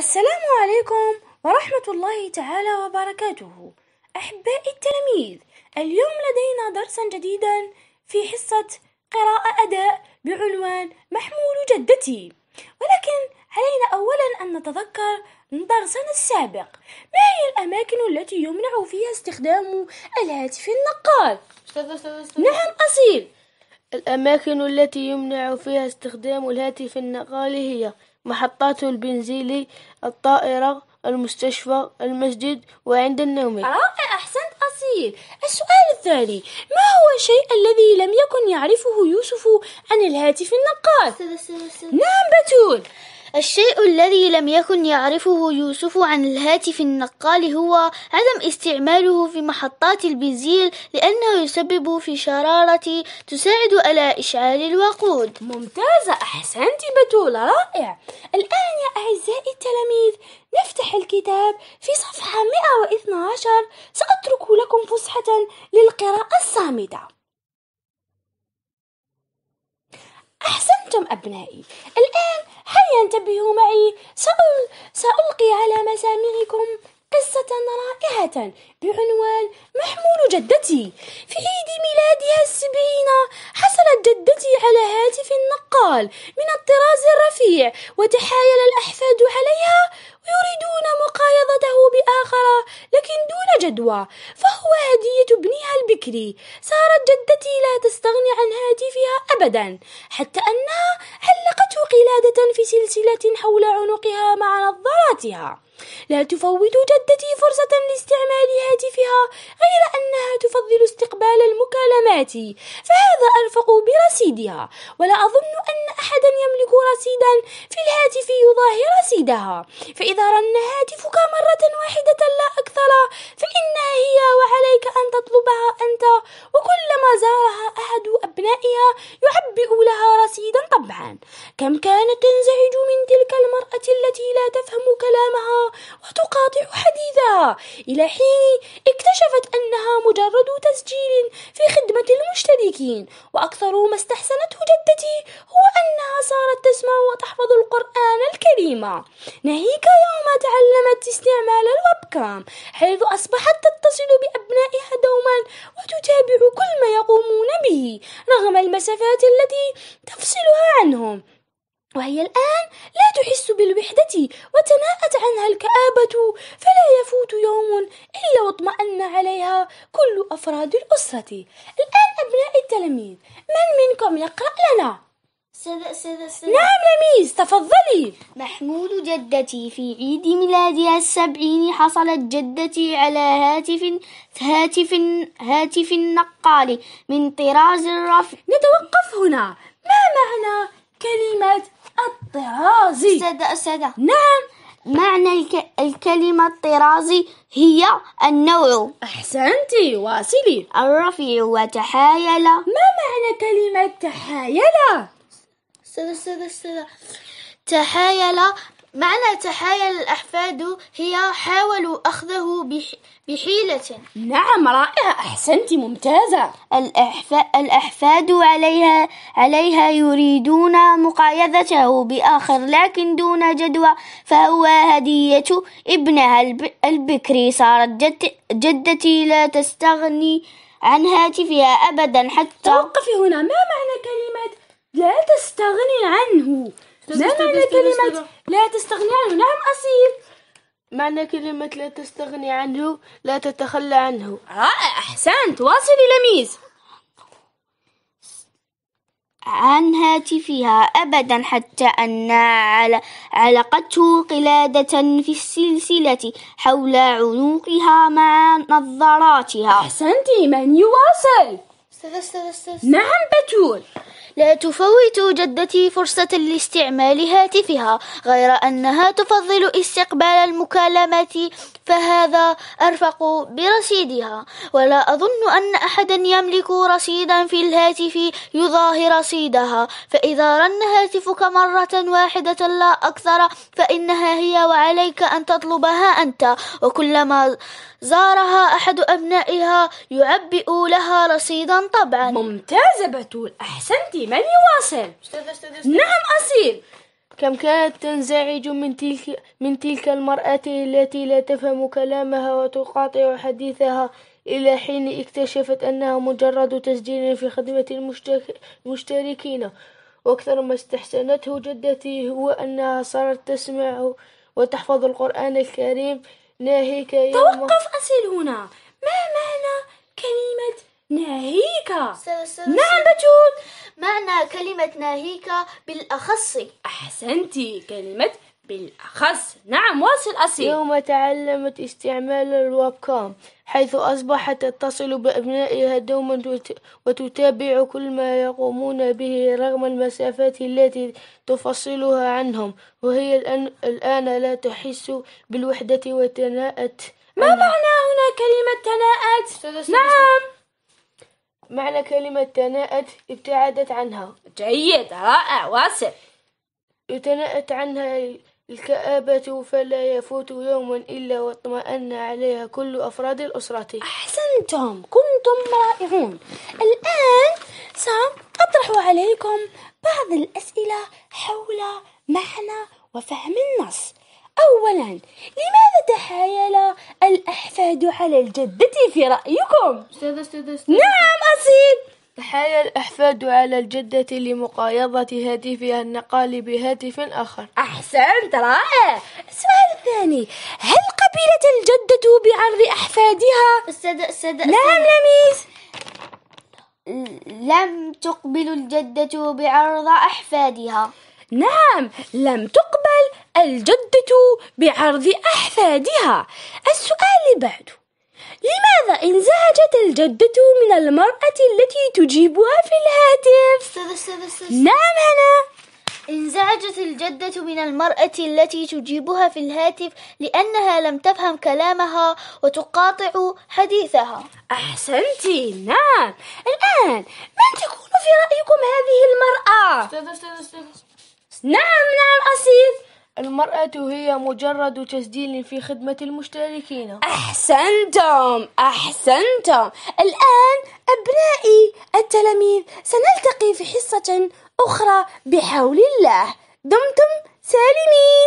السلام عليكم ورحمة الله تعالى وبركاته أحبائي التلاميذ اليوم لدينا درسا جديدا في حصة قراءة أداء بعنوان محمول جدتي ولكن علينا أولا أن نتذكر درسنا السابق ما هي الأماكن التي يمنع فيها استخدام الهاتف النقال؟ نعم أصيل الأماكن التي يمنع فيها استخدام الهاتف النقال هي محطات البنزيلي الطائرة المستشفى المسجد وعند النوم رائع أحسنت أصيل السؤال الثاني ما هو الشيء الذي لم يكن يعرفه يوسف عن الهاتف النقال نعم بتول الشيء الذي لم يكن يعرفه يوسف عن الهاتف النقال هو عدم استعماله في محطات البنزين لأنه يسبب في شرارة تساعد على إشعال الوقود ممتازة أحسنت بتول رائع الآن يا أعزائي التلاميذ نفتح الكتاب في صفحة 112 سأترك لكم فسحة للقراءة الصامتة أحسنتم أبنائي الآن انتبهوا معي سأل... سألقي على مسامعكم قصة رائعة بعنوان محمول جدتي في عيد ميلادها السبعين حصلت جدتي على هاتف نقال من الطراز الرفيع وتحايل الأحفاد عليها ويريدون مقايضته بآخر لكن دون جدوى فهو هدية ابنها البكري صارت جدتي لا تستغني عن هاتف أبدا حتى أنها علقته قلادة في سلسلة حول عنقها مع نظاراتها لا تفوت جدتي فرصة لاستعمال هاتفها غير أنها تفضل استقبال المكالمات فهذا أرفق برصيدها ولا أظن أن أحدا يملك رصيدا في الهاتف يضاهي رصيدها فإذا رن هاتفك مرة واحدة لا أكثر فإنها هي وعليك أن تطلبها أنت زارها أحد أبنائها يعبئ لها رصيدا طبعا كم كانت تنزعج من تلك المرأة التي لا تفهم كلامها وتقاطع حديثها إلى حين اكتشفت أنها مجرد تسجيل في خدمة المشتركين وأكثر ما استحسنته جدتي هو أنها صارت تسمع وتحفظ القرآن الكريم ناهيك يوم تعلمت استعمال الويب كام حيث أصبحت تتصل رغم المسافات التي تفصلها عنهم وهي الآن لا تحس بالوحدة وتناءت عنها الكآبة فلا يفوت يوم إلا واطمأن عليها كل أفراد الأسرة الآن أبناء التلاميذ من منكم يقرأ لنا؟ سيدة سيدة سيدة نعم رميز تفضلي محمود جدتي في عيد ميلادها السبعين حصلت جدتي على هاتف هاتف هاتف نقال من طراز الرف نتوقف هنا ما معنى كلمة الطراز سيدة سيدة نعم معنى الك... الكلمة الطرازي هي النوع أحسنت واصلي الرفيع وتحايل ما معنى كلمة تحايل؟ سلا سلا سلا تحايل معنى تحايل الأحفاد هي حاولوا أخذه بحيلة نعم رائعة أحسنت ممتازة الأحفاد عليها عليها يريدون مقايضته بآخر لكن دون جدوى فهو هدية ابنها الب... البكري صارت جد جدتي لا تستغني عن هاتفها أبدا حتى توقفي هنا ما معنى كلمة لا تستغني عنه ما معنى كلمة لا تستغني عنه نعم أصيل معنى كلمة لا تستغني عنه لا تتخلى عنه رائع أحسنت واصلي لميز عن هاتفها أبدا حتى أن علقته قلادة في السلسلة حول عنقها مع نظاراتها أحسنتي من يواصل استاذ استاذ استاذ نعم بتول لا تفوت جدتي فرصة لاستعمال هاتفها غير أنها تفضل استقبال المكالمات فهذا أرفق برصيدها ولا أظن أن أحدا يملك رصيدا في الهاتف يظاهر رصيدها فإذا رن هاتفك مرة واحدة لا أكثر فإنها هي وعليك أن تطلبها أنت وكلما زارها أحد أبنائها يعبئ لها رصيدا طبعا ممتازة بتول أحسنت من يواصل نعم أصيل كم كانت تنزعج من تلك من تلك المرأة التي لا تفهم كلامها وتقاطع حديثها إلى حين اكتشفت أنها مجرد تسجيل في خدمة المشتركين وأكثر ما استحسنته جدتي هو أنها صارت تسمع وتحفظ القرآن الكريم ناهيك يا توقف أصل هنا ما معنى كلمة ناهيك نعم بتول معنى كلمة ناهيك بالأخص أحسنتي كلمة بالأخص نعم واصل أصيل يوم تعلمت استعمال الويب كام حيث أصبحت تتصل بأبنائها دوما وتتابع كل ما يقومون به رغم المسافات التي تفصلها عنهم وهي الآن, الآن لا تحس بالوحدة وتناءت ما معنى هنا كلمة تناءت؟ نعم معنى كلمة تناءت ابتعدت عنها جيد رائع واصل تناءت عنها الكآبة فلا يفوت يوم إلا واطمأن عليها كل أفراد الأسرة أحسنتم كنتم رائعون الآن سأطرح عليكم بعض الأسئلة حول معنى وفهم النص أولا لماذا تحايل الأحفاد على الجدة في رأيكم؟ استاذ استاذ استاذ نعم أصيل فحال الأحفاد على الجدة لمقايضة هاتفها النقال بهاتف آخر أحسنت رائع السؤال الثاني هل قبلت الجدة بعرض أحفادها؟ أستاذ أستاذ نعم لميس لم تقبل الجدة بعرض أحفادها نعم لم تقبل الجدة بعرض أحفادها السؤال بعده لماذا انزعجت الجدة من المرأة التي تجيبها في الهاتف؟ نعم هنا انزعجت الجدة من المرأة التي تجيبها في الهاتف نعم انا انزعجت الجده من المراه التي تجيبها في الهاتف لانها لم تفهم كلامها وتقاطع حديثها. أحسنت، نعم. الآن من تكون في رأيكم هذه المرأة؟ نعم نعم أصيل، المرأة هي مجرد تسجيل في خدمة المشتركين أحسنتم أحسنتم الآن أبنائي التلاميذ سنلتقي في حصة أخرى بحول الله دمتم سالمين